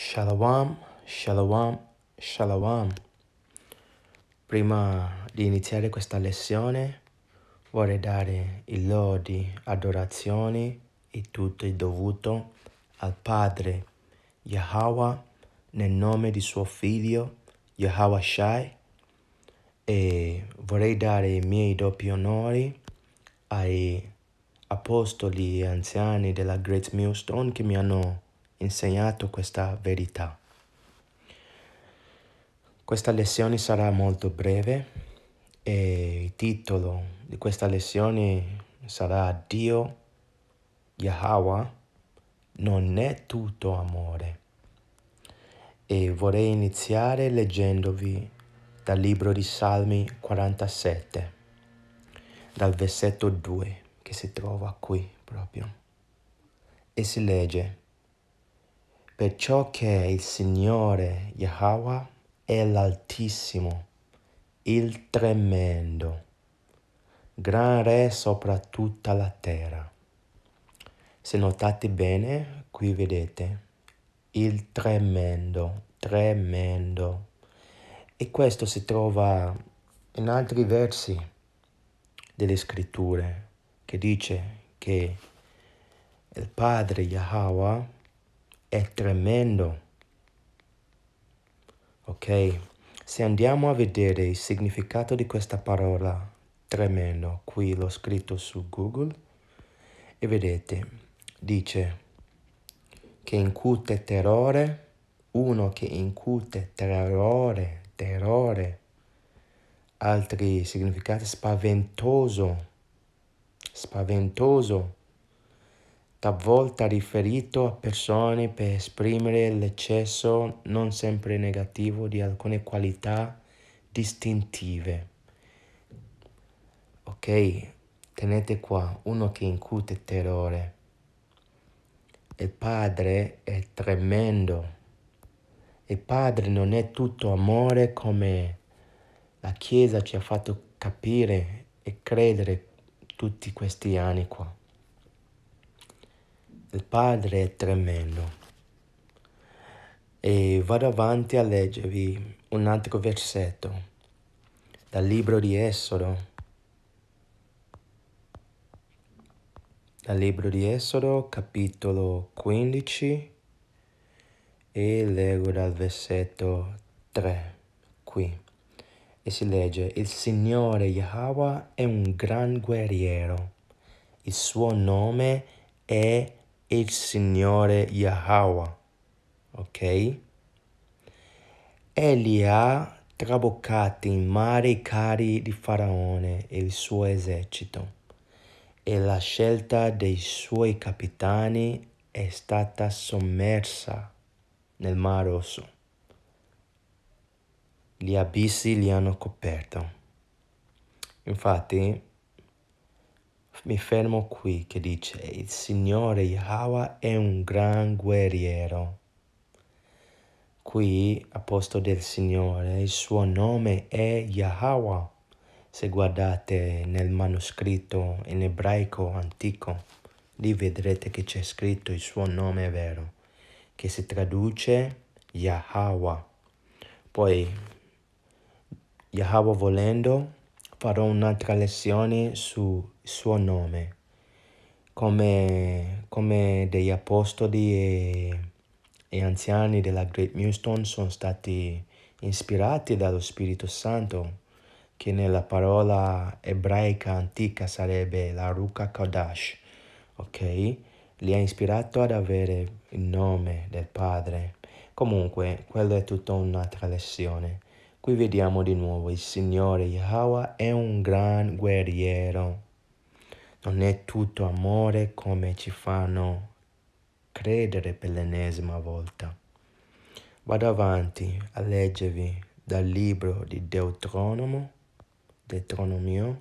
Shalom, shalom, shalom. Prima di iniziare questa lezione vorrei dare i lodi, adorazioni e tutto il dovuto al Padre Yahweh nel nome di suo figlio Yahweh Shai e vorrei dare i miei doppi onori ai apostoli e anziani della Great Millstone che mi hanno insegnato questa verità. Questa lezione sarà molto breve e il titolo di questa lezione sarà Dio, Yahweh, non è tutto amore. E vorrei iniziare leggendovi dal libro di Salmi 47, dal versetto 2 che si trova qui proprio. E si legge perciò che il Signore Yahweh è l'Altissimo, il Tremendo, gran Re sopra tutta la terra. Se notate bene, qui vedete il Tremendo, Tremendo. E questo si trova in altri versi delle scritture che dice che il Padre Yahweh è tremendo. Ok? Se andiamo a vedere il significato di questa parola tremendo, qui l'ho scritto su Google, e vedete, dice che incute terrore, uno che incute terrore, terrore, altri significati spaventoso, spaventoso, talvolta riferito a persone per esprimere l'eccesso non sempre negativo di alcune qualità distintive. Ok, tenete qua uno che incute terrore. Il padre è tremendo. Il padre non è tutto amore come la Chiesa ci ha fatto capire e credere tutti questi anni qua. Il Padre è tremendo. E vado avanti a leggervi un altro versetto dal libro di Esodo. Dal libro di Esodo, capitolo 15, e leggo dal versetto 3 qui. E si legge, il Signore Yahweh è un gran guerriero, il suo nome è il Signore Yahweh, ok? Egli ha traboccato in mare i cari di Faraone e il suo esercito, e la scelta dei suoi capitani è stata sommersa nel Mar Rosso. Gli abissi li hanno coperto. Infatti, mi fermo qui che dice il Signore Yahweh è un gran guerriero. Qui, a posto del Signore, il suo nome è Yahweh, se guardate nel manoscritto in ebraico antico, lì vedrete che c'è scritto il suo nome vero, che si traduce Yahweh. Poi Yahweh volendo farò un'altra lezione sul suo nome, come, come degli apostoli e, e anziani della Great Mewstone sono stati ispirati dallo Spirito Santo, che nella parola ebraica antica sarebbe la Ruka Kodash, ok? Li ha ispirato ad avere il nome del Padre. Comunque, quello è tutta un'altra lezione. Qui vediamo di nuovo il Signore Yahweh è un gran guerriero. Non è tutto amore come ci fanno credere per l'ennesima volta. Vado avanti a leggervi dal libro di Deuteronomo, Deuteronomio,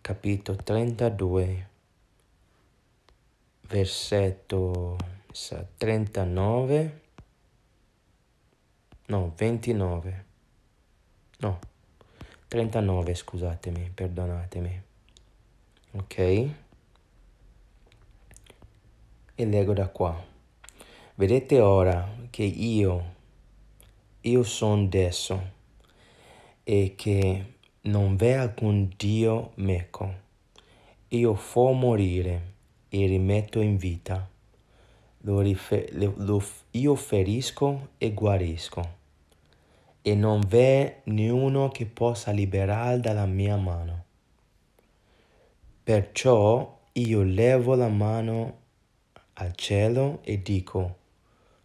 capitolo 32, versetto 39 no, 29, no, 39 scusatemi, perdonatemi, ok? E leggo da qua. Vedete ora che io, io sono adesso e che non v'è alcun Dio meco. Io fo morire e rimetto in vita. Lo, lo, io ferisco e guarisco e non v'è niuno che possa liberar dalla mia mano. Perciò io levo la mano al cielo e dico,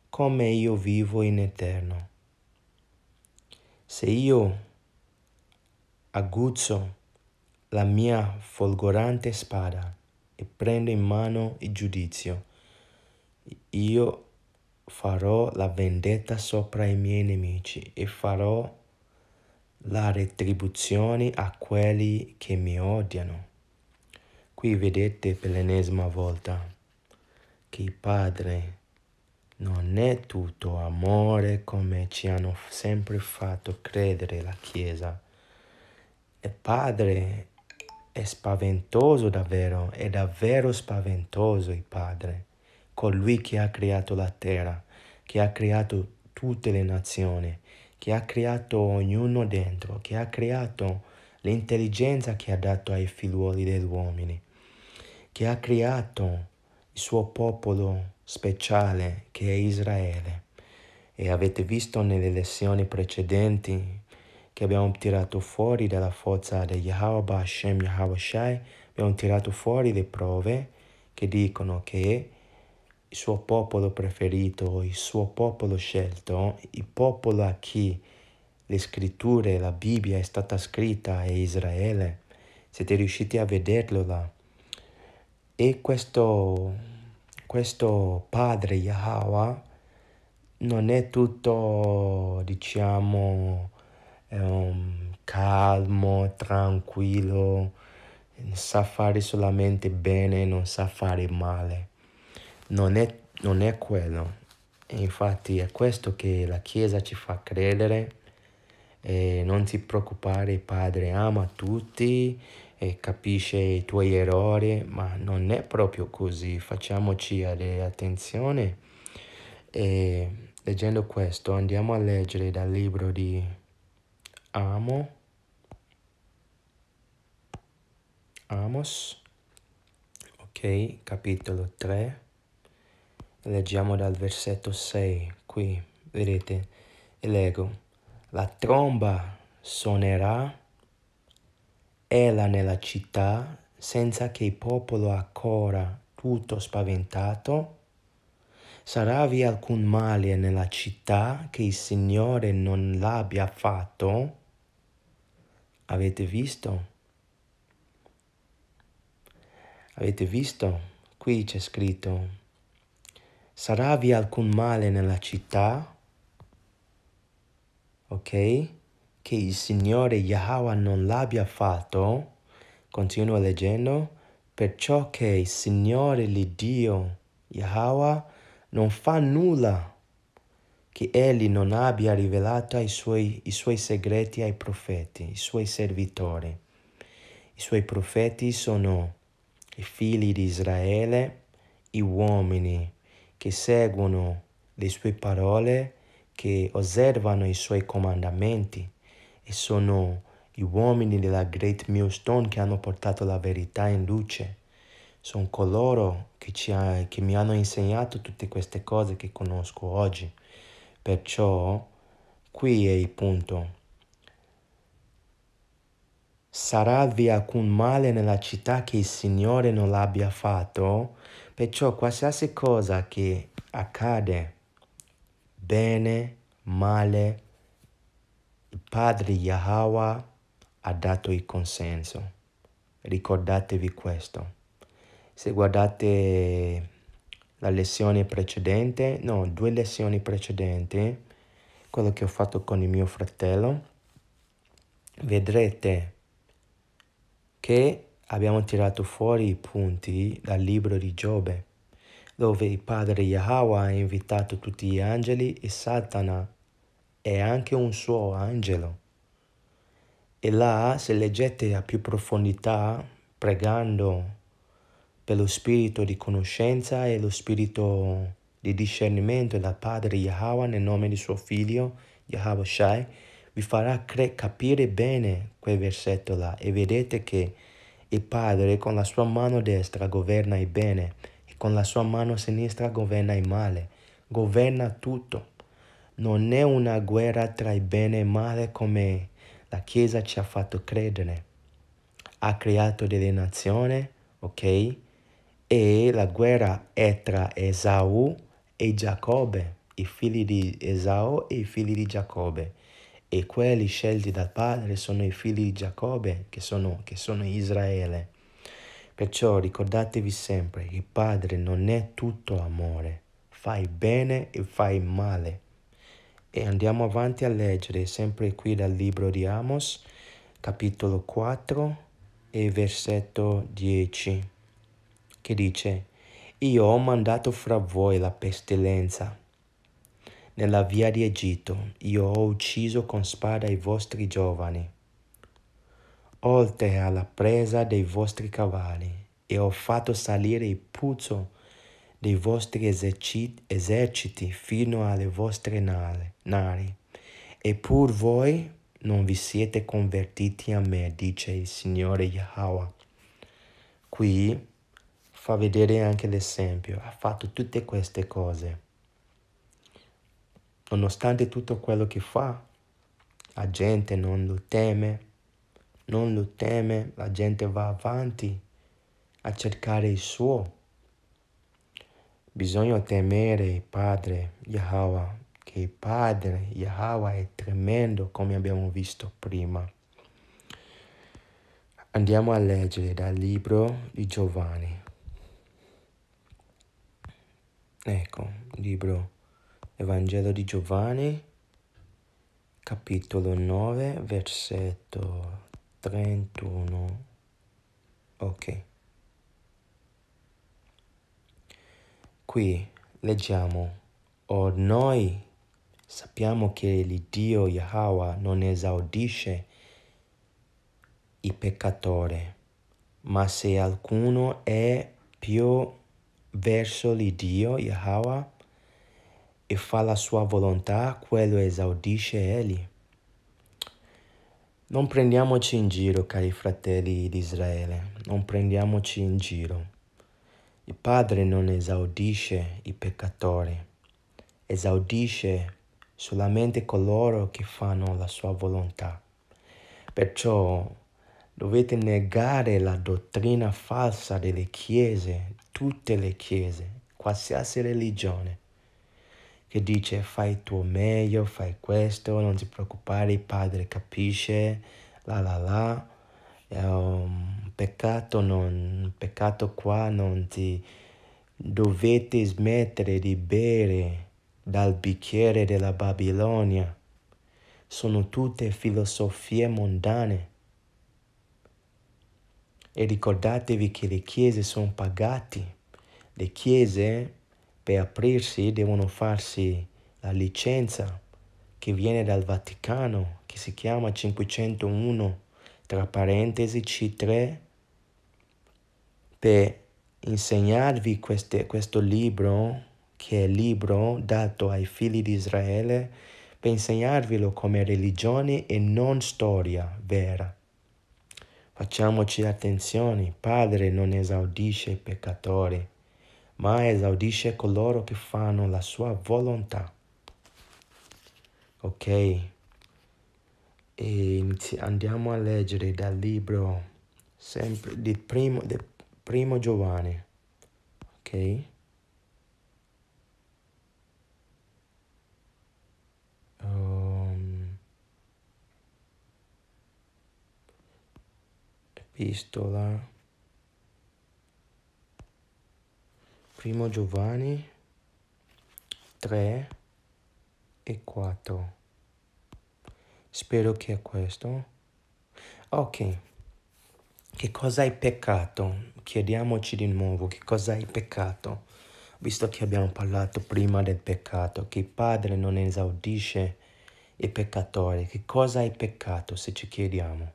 come io vivo in eterno. Se io aguzzo la mia folgorante spada e prendo in mano il giudizio, io farò la vendetta sopra i miei nemici e farò la retribuzione a quelli che mi odiano. Qui vedete per l'ennesima volta che il Padre non è tutto amore come ci hanno sempre fatto credere la Chiesa. Il Padre è spaventoso davvero, è davvero spaventoso il Padre colui che ha creato la terra, che ha creato tutte le nazioni, che ha creato ognuno dentro, che ha creato l'intelligenza che ha dato ai figliuoli degli uomini, che ha creato il suo popolo speciale che è Israele. E avete visto nelle lezioni precedenti che abbiamo tirato fuori dalla forza di Yahweh Hashem Yahweh Shai, abbiamo tirato fuori le prove che dicono che il suo popolo preferito, il suo popolo scelto, il popolo a chi le scritture, la Bibbia è stata scritta è Israele. Siete riusciti a vederlo là. E questo, questo padre Yahweh non è tutto, diciamo, um, calmo, tranquillo, sa fare solamente bene, non sa fare male non è, non è quello. E infatti è questo che la Chiesa ci fa credere. E non ti preoccupare, Padre ama tutti e capisce i tuoi errori, ma non è proprio così. Facciamoci attenzione. E leggendo questo andiamo a leggere dal libro di Amo, Amos, ok, capitolo 3. Leggiamo dal versetto 6, qui, vedete, e leggo, la tromba suonerà, ella nella città, senza che il popolo ancora tutto spaventato, sarà vi alcun male nella città che il Signore non l'abbia fatto? Avete visto? Avete visto? Qui c'è scritto Sarà alcun male nella città? Ok? Che il Signore Yahweh non l'abbia fatto? Continuo leggendo. Perciò che il Signore Dio Yahweh non fa nulla che egli non abbia rivelato i suoi, i suoi segreti ai profeti, i suoi servitori. I suoi profeti sono i figli di Israele, i uomini che seguono le sue parole, che osservano i suoi comandamenti e sono gli uomini della Great Millstone che hanno portato la verità in luce. Sono coloro che, ha, che mi hanno insegnato tutte queste cose che conosco oggi. Perciò qui è il punto. Sarà vi alcun male nella città che il Signore non l'abbia fatto, perciò qualsiasi cosa che accade, bene, male, il Padre Yahweh ha dato il consenso. Ricordatevi questo. Se guardate la lezione precedente, no, due lezioni precedenti, quello che ho fatto con il mio fratello, vedrete che abbiamo tirato fuori i punti dal libro di Giobbe, dove il padre Yahweh ha invitato tutti gli angeli e Satana e anche un suo angelo. E là, se leggete a più profondità, pregando per lo spirito di conoscenza e lo spirito di discernimento da Padre Yahweh nel nome di suo figlio Yahweh Shai, vi farà cre- capire bene quel versetto là e vedete che il Padre con la sua mano destra governa il bene e con la sua mano sinistra governa il male, governa tutto. Non è una guerra tra il bene e il male come la Chiesa ci ha fatto credere. Ha creato delle nazioni, ok? E la guerra è tra Esau e Giacobbe, i figli di Esau e i figli di Giacobbe e quelli scelti dal Padre sono i figli di Giacobbe che sono, che sono Israele. Perciò ricordatevi sempre, il Padre non è tutto amore, fai bene e fai male. E andiamo avanti a leggere sempre qui dal libro di Amos, capitolo 4 e versetto 10, che dice, Io ho mandato fra voi la pestilenza nella via di Egitto io ho ucciso con spada i vostri giovani, oltre alla presa dei vostri cavalli, e ho fatto salire il puzzo dei vostri eserciti fino alle vostre nari. Eppur voi non vi siete convertiti a me, dice il Signore Yahweh. Qui fa vedere anche l'esempio, ha fatto tutte queste cose Nonostante tutto quello che fa, la gente non lo teme, non lo teme, la gente va avanti a cercare il suo. Bisogna temere il Padre Yahweh, che il Padre Yahweh è tremendo come abbiamo visto prima. Andiamo a leggere dal libro di Giovanni. Ecco, libro Vangelo di Giovanni, capitolo 9, versetto 31. Ok. Qui leggiamo, o noi sappiamo che il Dio Yahweh non esaudisce i peccatori, ma se alcuno è più verso l'Iddio Yahweh, e fa la sua volontà, quello esaudisce Egli. Non prendiamoci in giro, cari fratelli di Israele, non prendiamoci in giro. Il Padre non esaudisce i peccatori, esaudisce solamente coloro che fanno la sua volontà. Perciò dovete negare la dottrina falsa delle chiese, tutte le chiese, qualsiasi religione che dice fai il tuo meglio, fai questo, non ti preoccupare, il padre capisce, la la la. è un peccato, non, peccato qua, non ti dovete smettere di bere dal bicchiere della Babilonia. Sono tutte filosofie mondane. E ricordatevi che le chiese sono pagate. Le chiese per aprirsi devono farsi la licenza che viene dal Vaticano, che si chiama 501, tra parentesi C3, per insegnarvi queste, questo libro, che è il libro dato ai figli di Israele, per insegnarvelo come religione e non storia vera. Facciamoci attenzione, Padre non esaudisce i peccatori ma esaudisce coloro che fanno la sua volontà. Ok, e andiamo a leggere dal libro sempre di primo, di primo Giovanni. Ok. Um, epistola primo Giovanni 3 e 4. Spero che è questo. Ok, che cosa hai peccato? Chiediamoci di nuovo che cosa hai peccato, visto che abbiamo parlato prima del peccato, che il Padre non esaudisce i peccatori. Che cosa hai peccato se ci chiediamo?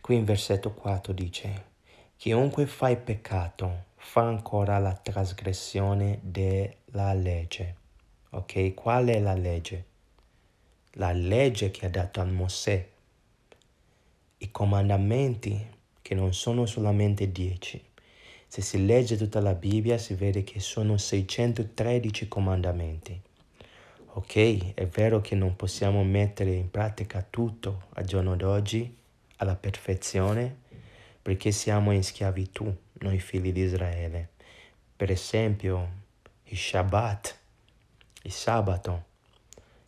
Qui in versetto 4 dice, chiunque fa il peccato, fa ancora la trasgressione della legge. Ok? Qual è la legge? La legge che ha dato a Mosè, i comandamenti che non sono solamente dieci. Se si legge tutta la Bibbia si vede che sono 613 comandamenti. Ok, è vero che non possiamo mettere in pratica tutto al giorno d'oggi alla perfezione perché siamo in schiavitù noi figli di Israele. Per esempio il Shabbat, il sabato,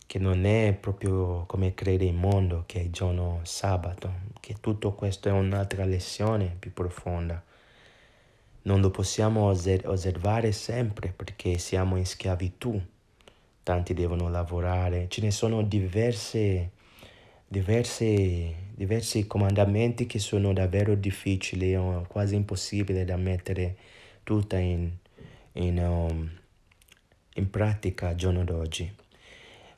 che non è proprio come crede il mondo, che è il giorno sabato, che tutto questo è un'altra lezione più profonda. Non lo possiamo osservare sempre perché siamo in schiavitù, tanti devono lavorare, ce ne sono diverse, diverse diversi comandamenti che sono davvero difficili o quasi impossibili da mettere tutta in, in, um, in pratica al giorno d'oggi.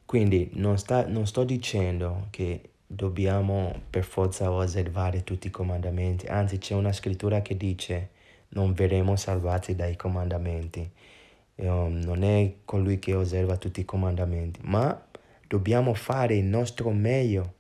Quindi non, sta, non sto dicendo che dobbiamo per forza osservare tutti i comandamenti, anzi c'è una scrittura che dice non verremo salvati dai comandamenti. Um, non è colui che osserva tutti i comandamenti, ma dobbiamo fare il nostro meglio